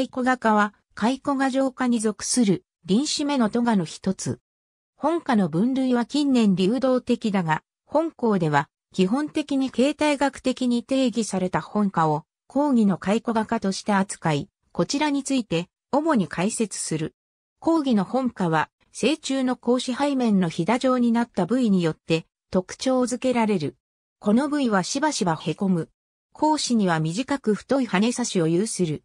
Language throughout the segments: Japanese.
イコ画科は、イコ賀城下に属する、臨死目の都賀の一つ。本科の分類は近年流動的だが、本校では、基本的に形態学的に定義された本科を、講義のイコ画科として扱い、こちらについて、主に解説する。講義の本科は、成虫の格子背面のひだ状になった部位によって、特徴づけられる。この部位はしばしば凹む。講師には短く太い羽差しを有する。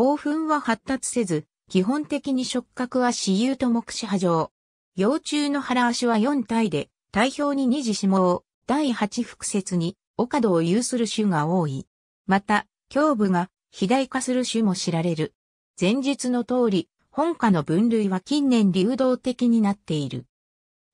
興奮は発達せず、基本的に触覚は私有と目視波状。幼虫の腹足は4体で、体表に二次子を第8複節に、お角を有する種が多い。また、胸部が肥大化する種も知られる。前述の通り、本科の分類は近年流動的になっている。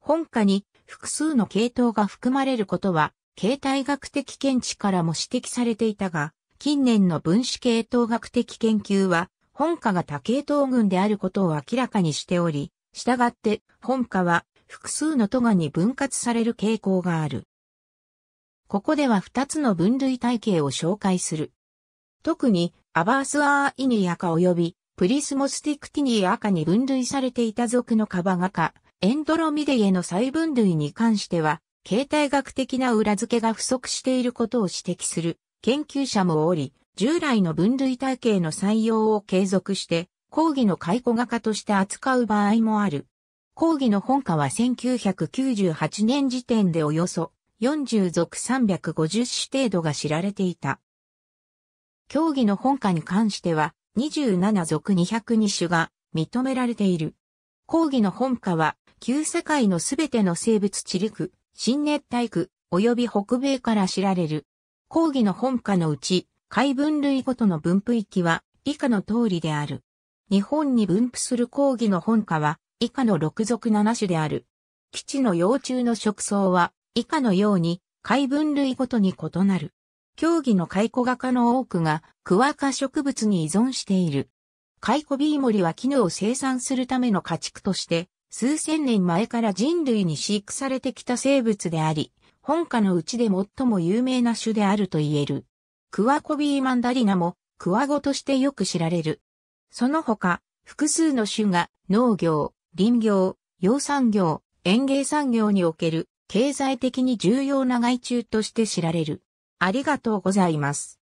本科に複数の系統が含まれることは、形態学的見地からも指摘されていたが、近年の分子系統学的研究は、本科が多系統群であることを明らかにしており、従って本科は複数の都がに分割される傾向がある。ここでは2つの分類体系を紹介する。特にアバースアーイニアカ及びプリスモスティクティニアカに分類されていた属のカバガカ、エンドロミデへの再分類に関しては、形態学的な裏付けが不足していることを指摘する。研究者もおり、従来の分類体系の採用を継続して、講義の解雇画家として扱う場合もある。講義の本科は1998年時点でおよそ40属350種程度が知られていた。競技の本科に関しては27属202種が認められている。講義の本科は旧世界のすべての生物地陸、新熱帯区、及び北米から知られる。講義の本科のうち、海分類ごとの分布域は以下の通りである。日本に分布する講義の本科は以下の6属7種である。基地の幼虫の食草は以下のように海分類ごとに異なる。競技の古画家の多くがクワ科植物に依存している。古ビーモリは絹を生産するための家畜として数千年前から人類に飼育されてきた生物であり、本家のうちで最も有名な種であると言える。クワコビーマンダリナもクワゴとしてよく知られる。その他、複数の種が農業、林業、養蚕業、園芸産業における経済的に重要な害虫として知られる。ありがとうございます。